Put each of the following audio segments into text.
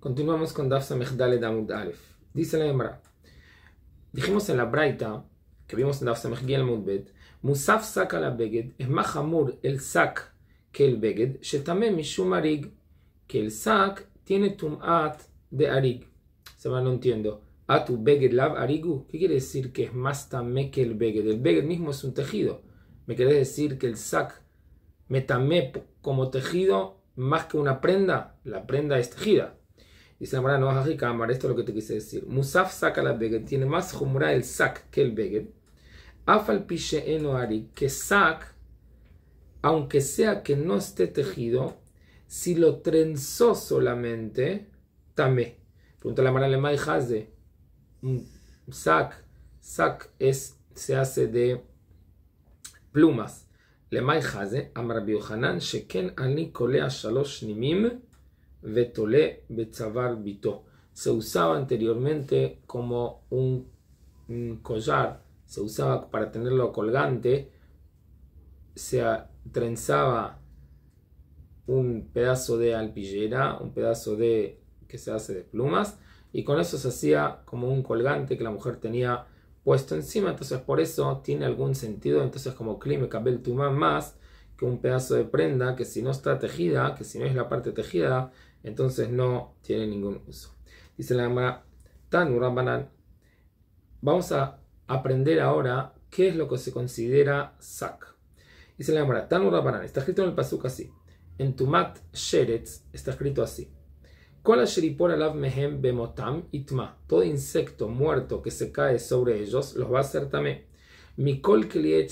Continuamos con Daf Samechdale Damud Alef Dice la hembra Dijimos en la Braita, que vimos en Daf Samechgiel Bet Musaf saca la Beged, es más hamur el sac que el Beged, shetame mishum arig, que el sac tiene tumat de arig. Se va, no entiendo. Atu Beged Lav Arigu, ¿qué quiere decir que es más tamé que el Beged? El Beged mismo es un tejido. ¿Me querés decir que el sac me como tejido más que una prenda? La prenda es tejida. Dice la Mara, no vas Amar, esto es lo que te quise decir. Musaf saca la beged, tiene más humra el sac que el beged. Afal piche enoari, que sac, aunque sea que no esté tejido, si lo trenzó solamente, tamé. Pregunta la Mara, le maijase. Sac, sac es, se hace de plumas. Le maijase, amar biohanan, sheken ani kolea shalosh nimim. Betolé Betzavar Bito. Se usaba anteriormente como un, collar, se usaba para tenerlo colgante, se trenzaba un pedazo de alpillera, un pedazo de que se hace de plumas, y con eso se hacía como un colgante que la mujer tenía puesto encima, entonces por eso tiene algún sentido, entonces como clima cabel tumán más, que un pedazo de prenda que si no está tejida, que si no es la parte tejida, entonces no tiene ningún uso. Dice la Gemara, tanurabanan. Vamos a aprender ahora qué es lo que se considera sac. Dice la Gemara, tanurabanan. Está escrito en el pasuk así. En Tumat Sheretz está escrito así. mehem bemotam itma. Todo insecto muerto que se cae sobre ellos los va a hacer también. Mi kol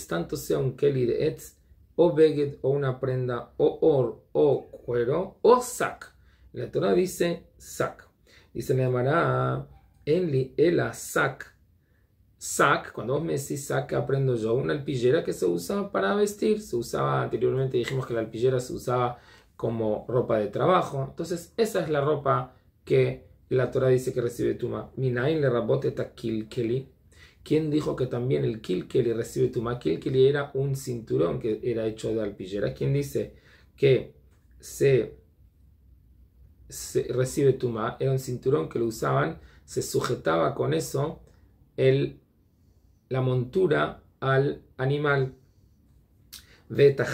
tanto sea un keli de etz o o una prenda, o or o cuero, o sac. La Torah dice sac. se le llamará enli ela sac. Sac, cuando vos me decís sac, aprendo yo? Una alpillera que se usaba para vestir. Se usaba anteriormente, dijimos que la alpillera se usaba como ropa de trabajo. Entonces, esa es la ropa que la Torah dice que recibe Tuma. Minain le rabote ta keli. ¿Quién dijo que también el le recibe tuma? Kilkeli era un cinturón que era hecho de alpillera. ¿Quién dice que se, recibe tuma? Era un cinturón que lo usaban, se sujetaba con eso el, la montura al animal. Veta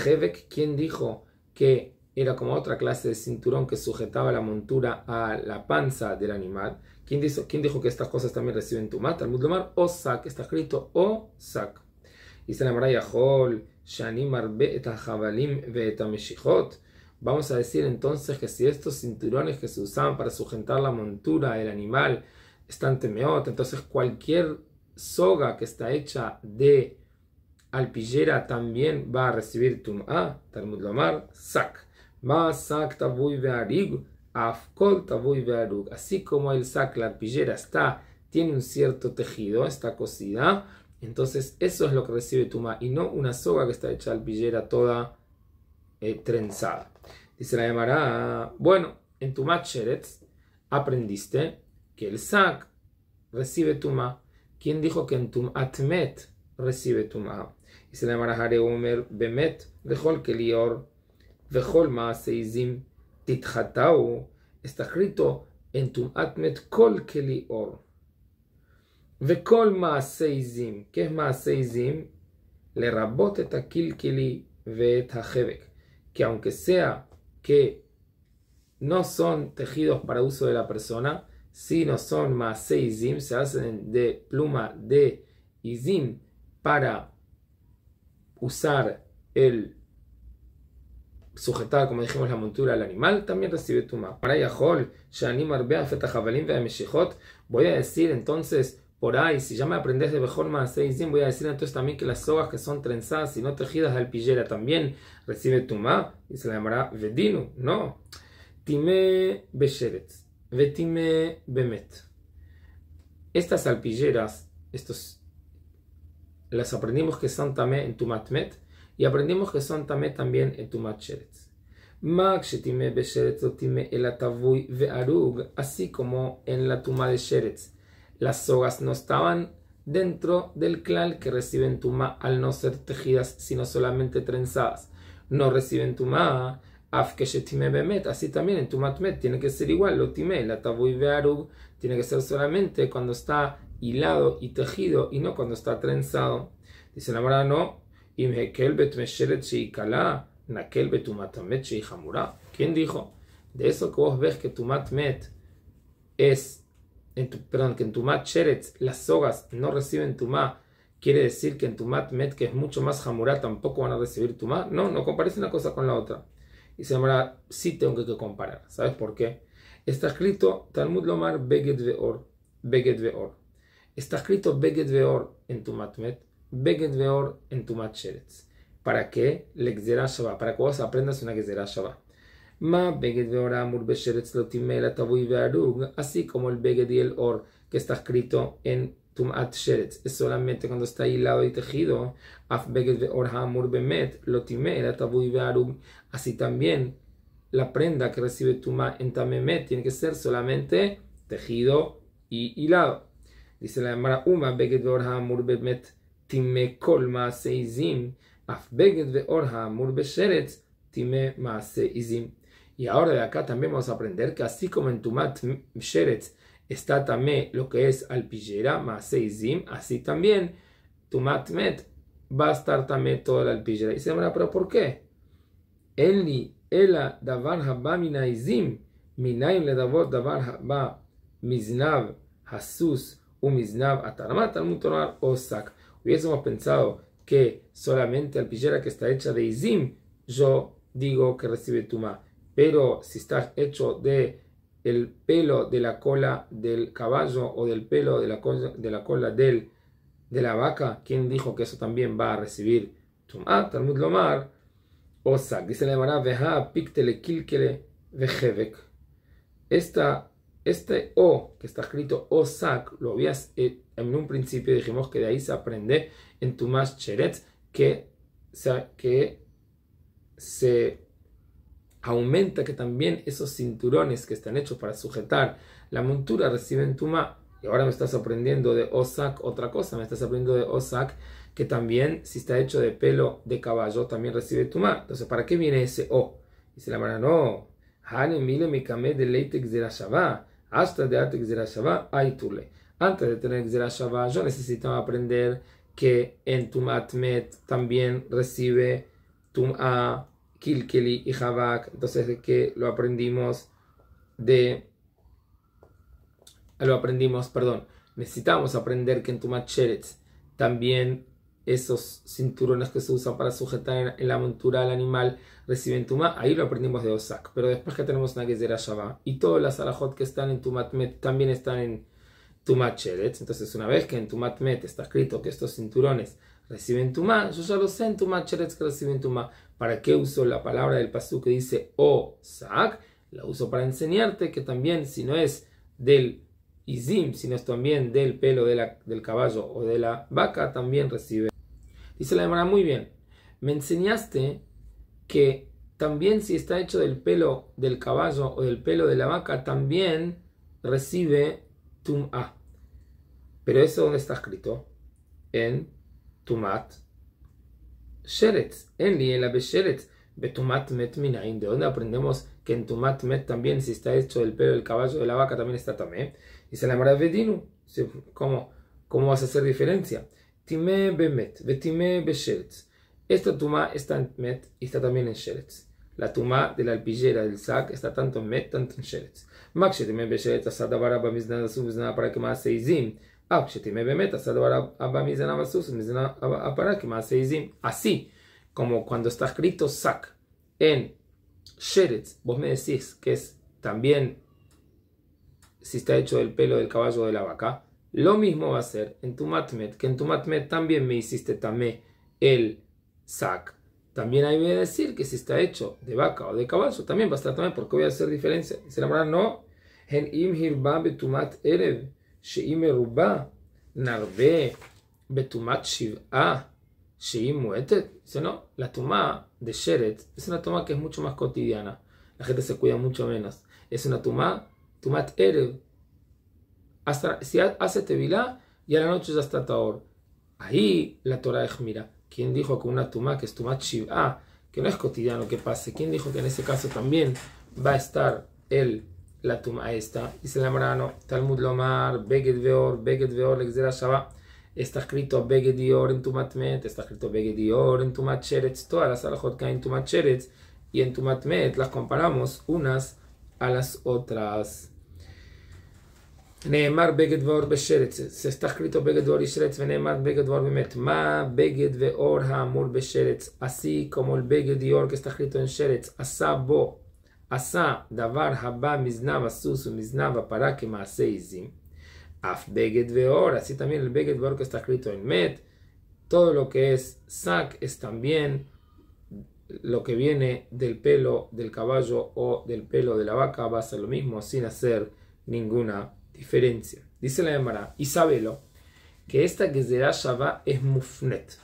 ¿quién dijo que era como otra clase de cinturón que sujetaba la montura a la panza del animal. ¿Quién, dijo, quién dijo que estas cosas también reciben Tumá? Talmud Lomar, osak, está escrito osak. Y la Maraya Hol, Shanimar, be et Javalim ve Vamos a decir entonces que si estos cinturones que se usaban para sujetar la montura del animal están temeot, entonces cualquier soga que está hecha de alpillera también va a recibir tum'a, Talmud Lomar, sak. Así como el sac, la arpillera, está, tiene un cierto tejido, está cosida, entonces eso es lo que recibe Tuma y no una soga que está hecha de alpillera toda eh, trenzada. Dice la llamará, bueno, en tu Cheretz aprendiste que el sac recibe Tuma. ¿Quién dijo que en tu Atmet recibe Tuma? Dice la llamará omer Bemet, dejó el Kelior Vecolma seizim tithatau está escrito en tu atmet kolkeli or. Vecolma seizim, que es más le rabote keli ve tahevek, que aunque sea que no son tejidos para uso de la persona, si no son más se hacen de pluma de izim para usar el sujetada, como dijimos, la montura al animal, también recibe tuma. Voy a decir entonces, por ahí, si ya me aprendes de seis manera voy a decir entonces también que las sogas que son trenzadas y no tejidas de alpillera también recibe tuma, y se la llamará Vedinu. No. Time Besheretz, Vetime Bemet. Estas alpilleras, estos, las aprendimos que son también en Tumatmet y aprendimos que son también, también Tumat sheretz. Así como en la tuma de sheretz, las sogas no estaban dentro del clan que reciben tuma al no ser tejidas, sino solamente trenzadas. No reciben tuma, así también en tumatmet tiene que ser igual, lo time, la tiene que ser solamente cuando está hilado y tejido y no cuando está trenzado. Dice la no, ¿Quién dijo? De eso que vos ves que tu matmet es, en tu, perdón, que en tu matmet, las sogas no reciben tu tumá, quiere decir que en tu met, que es mucho más hamurá, tampoco van a recibir tu tumá. No, no comparece una cosa con la otra. Y se llamará, sí tengo que, comparar. ¿Sabes por qué? Está escrito Talmud Lomar Beged Veor. Beged Veor. Está escrito Beged Veor en tu met Beget Veor en Tumat Sheretz. ¿Para qué? Le Shava. Para que vos aprendas una Gezerah Ma Beged Veor Amur Besheretz Lotimela y Vearug. Así como el Beged y el Or que está escrito en Tumat Sheretz. Es solamente cuando está hilado y tejido. Af beget Veor Amur Bemet Lotimela Vearug. Así también la prenda que recibe TUMAT en Tamemet tiene que ser solamente tejido y hilado. Dice la Mara Uma beget Veor Amur Bemet time kol maase izim, ve orha besheretz, time maase Y ahora de acá también vamos a aprender que así como en Tumat Sheretz está también lo que es alpillera, maase así también Tumat Met va a estar también toda la alpillera. Y se me pero ¿por qué? Enli, ela, davar haba minaizim, minaim le davot davar haba, miznav, hasus, umiznav, ataramat, al osak hubiésemos pensado que solamente al alpillera que está hecha de Izim, yo digo que recibe Tumá. Pero si está hecho de el pelo de la cola del caballo o del pelo de la, cola, de la cola del, de la vaca, ¿quién dijo que eso también va a recibir Tumá? Talmud Lomar, Osak, dice la llamada Veja, piktele Kilkele, Vejevek. este O que está escrito Osak, lo habías, en un principio dijimos que de ahí se aprende en Tumas Cheretz que, que se aumenta que también esos cinturones que están hechos para sujetar la montura reciben Tuma. Y ahora me estás aprendiendo de Osak otra cosa, me estás aprendiendo de Osak que también si está hecho de pelo de caballo también recibe Tuma. Entonces, ¿para qué viene ese O? Dice la mano, no. Hane mile mi de leitex de la Shabbat, hasta de artex de la hay tule antes de tener Shabbat, yo necesitaba aprender que en Tumatmet también recibe a Kilkeli y Javak. Entonces, que lo aprendimos de. Lo aprendimos, perdón. Necesitamos aprender que en Tumat también esos cinturones que se usan para sujetar en la montura al animal reciben Tumá, ahí lo aprendimos de Osak. Pero después que tenemos una Gezerah y todas las alajot que están en Tumatmet también están en Tumat eh, Entonces, una vez que en Tumatmet está escrito que estos cinturones reciben Tumat, yo ya lo sé en tu eh, que reciben Tumat. ¿Para qué uso la palabra del pasú que dice O oh, Saak? La uso para enseñarte que también, si no es del Izim, sino es también del pelo de la, del caballo o de la vaca, también recibe. Dice la demora muy bien. Me enseñaste que también si está hecho del pelo del caballo o del pelo de la vaca, también recibe Tum'a. Pero eso donde está escrito en Tumat Sheretz, en la Besheretz, Betumat Met Minain, de donde aprendemos que en Tumat Met también, si está hecho el pelo del caballo de la vaca, también está también? Y se llamará Vedinu. ¿Cómo, ¿Cómo vas a hacer diferencia? Time Bemet, Betime Besheretz. Esta Tumá está en Met y está también en Sheretz la Tumá de la alpillera del sac está tanto en Met, tanto en Sheretz. Así como cuando está escrito sac en Sheretz, vos me decís que es también si está hecho del pelo del caballo o de la vaca. Lo mismo va a ser en tu matmet, que en tu matmet también me hiciste también el sac también ahí voy a decir que si está hecho de vaca o de caballo, también va a estar también, porque voy a hacer diferencia. Dice la Mara, no. En im hirba betumat er betumat shiv'a, muetet. Dice, no, la toma de Sheret es una toma que es mucho más cotidiana. La gente se cuida mucho menos. Es una toma tumat erev. Hasta, si hace tevilá y a la noche ya está taor. Ahí la Torah es mira. ¿Quién dijo que una tumá que es tumá ah, que no es cotidiano que pase? ¿Quién dijo que en ese caso también va a estar él la tumá esta? Dice el Amarano, Talmud Lomar, Beged Veor, Beged Veor, Lexera Está escrito Beged Dior en Tumat Met, está escrito Beged Dior en Tumat Cheretz, todas las alajot que hay en Tumat y en Tumat Met las comparamos unas a las otras. נאמר בגד ואור בשרץ, אז תכליתו בגד ואור ישרץ ונאמר בגד ואור באמת. מה בגד ואור האמור בשרץ? עשי כמו בגד יאור כתכליתו אין שרץ, עשה בו, עשה דבר הבא מזנב הסוס ומזנב הפרה כמעשה עזים. אף בגד ואור, עשית también el בגד ואור כתכליתו אין מת. Todo לו כאס, סק אסתמביין, לו también דל פלו, דל קבז'ו, או דל פלו, דל אבקה, pelo de la נינגונה. diferencia. Dice la Gemara, Isabelo, que esta será Shabbat es Mufnet.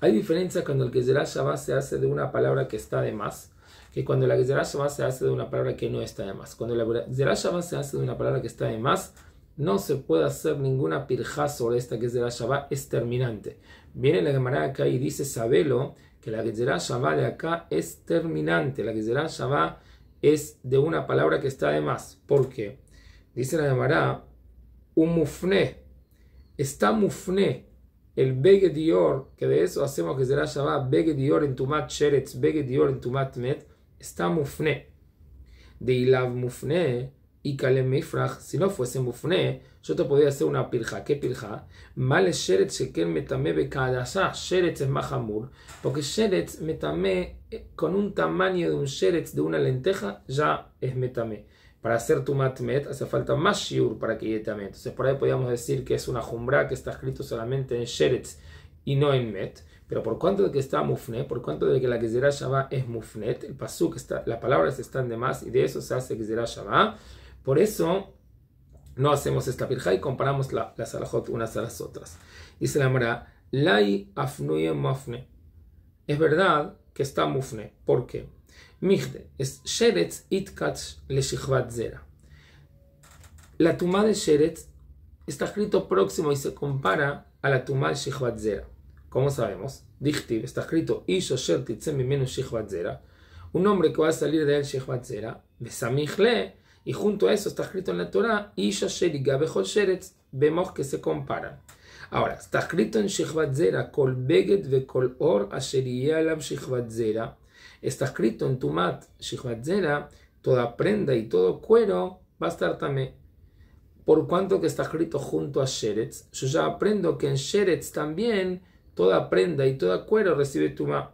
Hay diferencia cuando el quezerá Shabbat se hace de una palabra que está de más, que cuando la Gezerah se hace de una palabra que no está de más. Cuando la Gezerah se hace de una palabra que está de más, no se puede hacer ninguna pirja sobre esta será Shabbat, es terminante. Viene la Gemara acá y dice, Sabelo, que la Gezerah Shabbat de acá es terminante. La será Shabbat es de una palabra que está de más. ¿Por qué? Dice la llamará un mufne está mufne el bege Dior, que de eso hacemos que será llamada Bege Dior en Tumat Sheretz, begedior Dior en Tumat Met, está mufne De Ilav mufne y Kalem Mifrach, si no fuese mufne, yo te podría hacer una pirja. ¿Qué pirja? Male Que el Metame ya. Sheretz es Mahamur, porque Sheretz Metame eh, con un tamaño de un Sheretz de una lenteja ya es Metame. Para hacer tu matmet hace falta más shiur para que llegue Entonces por ahí podríamos decir que es una jumbra que está escrito solamente en sheretz y no en met. Pero por cuanto de que está mufne, por cuanto de que la gezerah shabá es mufnet, el pasuk está, las palabras están de más y de eso se hace gezerah shabá. Por eso no hacemos esta pirja y comparamos las alajot unas a las otras. Y se llamará lai afnuye mufne. Es verdad que está mufne. ¿Por qué? Mijde es Sheretz itkatz leshichvat Zera. La tumá de Sheretz está escrito próximo y se compara a la tumá de shichvat Zera. Como sabemos, Dichtiv está escrito Ishosher menos shichvat Zera. Un hombre que va a salir de él shichvat Zera, Besamichle, y junto a eso está escrito en la Torah isha sheriga gabejo Sheretz. Vemos que se comparan. Ahora, está escrito en shichvat Zera, Kol beget ve Kol Or Asheriyalam shichvat Zera Está escrito en Tumat Shihvatzera, toda prenda y todo cuero va a estar también. Por cuanto que está escrito junto a Sheretz, yo ya aprendo que en Sheretz también toda prenda y todo cuero recibe Tumá.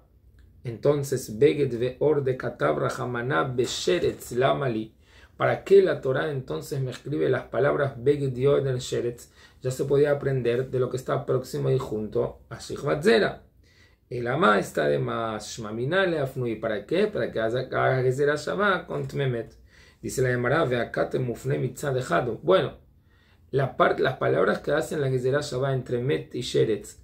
Entonces, ve or de Katabra Hamaná Besheretz Lamali. ¿Para qué la Torah entonces me escribe las palabras Beged de Sheretz? Ya se podía aprender de lo que está próximo y junto a Shihvatzera. El ama está de más. afnui. ¿Para qué? Para que haga Gesera Shabbat con Tmemet. Dice la acá te mufne mitzad dejado Bueno, la part, las palabras que hacen la Gesera Shabbat entre Met y Sheretz.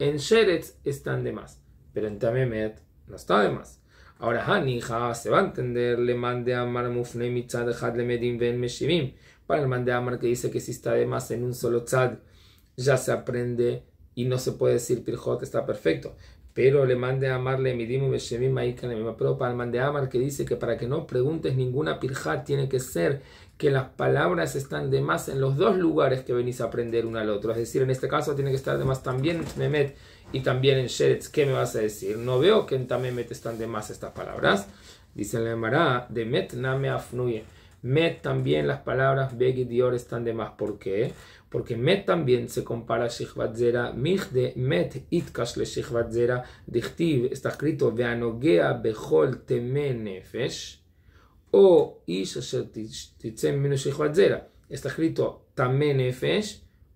En Sheretz están de más. Pero en tmemet no está de más. Ahora, Hanija se va a entender, le mande amar mufne mitzad dejado le medim en meshivim. Para el mande amar que dice que si está de más en un solo tzad, ya se aprende y no se puede decir Pirjot está perfecto. Pero le mande a Amarle Midimu Beshemim pero para al mande Amar que dice que para que no preguntes ninguna pirjat tiene que ser que las palabras están de más en los dos lugares que venís a aprender uno al otro. Es decir, en este caso tiene que estar de más también en y también en Sheretz. ¿Qué me vas a decir? No veo que en Tamemet están de más estas palabras. Dice la emara de Met Name Afnuye. Met también las palabras Begit Dior están de más. ¿Por qué? porque Met también se compara a Shechvat Zera, Mijde Met Itkash le Shechvat Zera, Dichtiv, está escrito, Veanogea Bechol nefesh o Ish Asher Titzem Minu Zera, está escrito tamenefes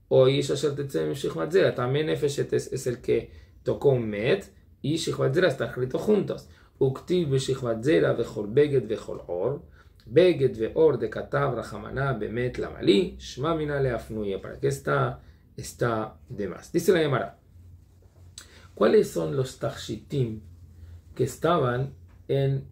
o Ish Asher Titzem Minu zera Zera, nefesh es el que tocó Met, y Shechvat Zera está escrito juntos, Uktiv be Zera, Bechol Beged, Bechol Or, Beged veor de Katab Bemet Lamali, Shma Minale ¿Para qué está? Está de más. Dice la Gemara. ¿Cuáles son los tachitim que estaban en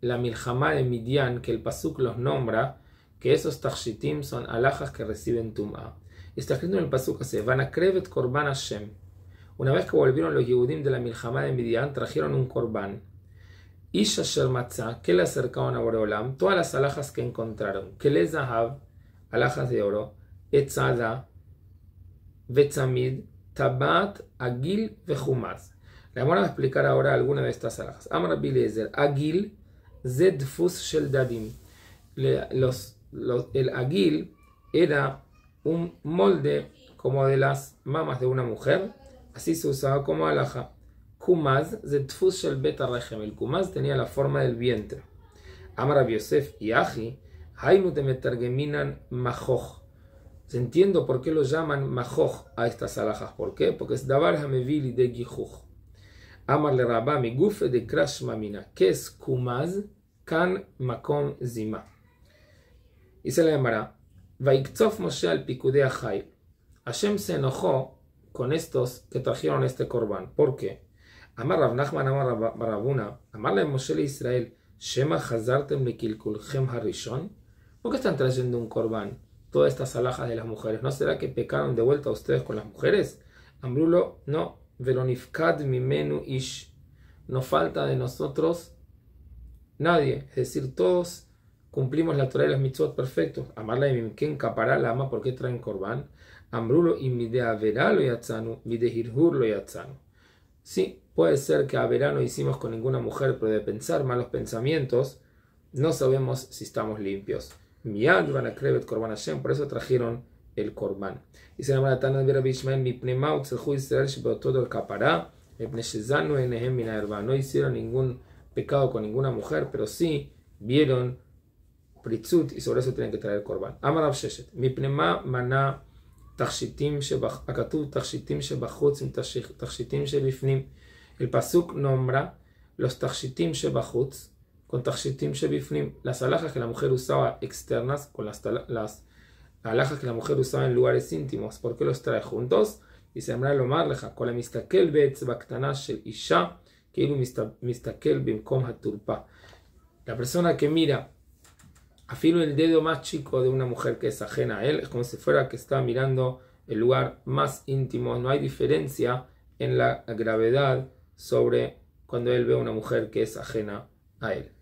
la Milhamá de Midian, que el Pasuk los nombra, que esos tachitim son alhajas que reciben tumá? Está escrito en el Pasuk así: Vanakrevet Korban Hashem. Una vez que volvieron los Yehudim de la Milhamá de Midian, trajeron un Korban y Shasher que le acercaban a Boreolam, todas las alhajas que encontraron, que les alhajas de oro, Etzada, vetzamid, Tabat, Agil, Vejumaz. Le vamos a explicar ahora alguna de estas alhajas. Amra Bilezer, Agil, Zedfus Sheldadim. Los, los, el Agil era un molde como de las mamas de una mujer, así se usaba como alhaja. Kumaz ze Tfus El Kumaz tenía la forma del vientre. Amar Yosef y Aji, Hainu te metargeminan Majoj. Entiendo por qué lo llaman Majoj a estas alhajas. ¿Por qué? Porque es Dabar de Gijuj. Amar le Rabá mi gufe de Krash Mamina. es Kumaz? can Makom Zima. Y se le llamará Moshe al Pikudea Jai. Hashem se enojó con estos que trajeron este corbán. ¿Por qué? Amar Rav Amar Moshe Israel, Shema Hazartem Lekilkulchem Harishon. ¿Por qué están trayendo un corbán todas estas alhajas de las mujeres? ¿No será que pecaron de vuelta ustedes con las mujeres? Ambrulo, no. mi menu Ish. No falta de nosotros nadie. Es decir, todos cumplimos la Torah de los mitzvot perfectos. Amarla y Mimken capará la ama porque traen corbán. Ambrulo y Mide Averá lo yatzanu, Mide Hirhur lo yatzanu. Sí, puede ser que a verano hicimos con ninguna mujer, pero de pensar malos pensamientos, no sabemos si estamos limpios. mi alma a krevet korban Hashem, por eso trajeron el korban. Y se llama Tana de Rabbi mi mipne de zelhu pero todo el capará, ebneshezanu el minaherba. No hicieron ningún pecado con ninguna mujer, pero sí vieron pritzut y sobre eso tienen que traer el korban. Amarab Sheshet, mi pneuma maná el pasuk nombra los tashittim shebahutz con tashittim shebifnim, las alhajas que la mujer usaba externas con las, las alhajas que la mujer usaba en lugares íntimos. ¿Por qué los trae juntos? Y se lo lomar con la mistakel beetz baktana shel isha, que mistakel bimkom haturpa. La persona que mira afilo el dedo más chico de una mujer que es ajena a él, es como si fuera que está mirando el lugar más íntimo, no hay diferencia en la gravedad sobre cuando él ve a una mujer que es ajena a él.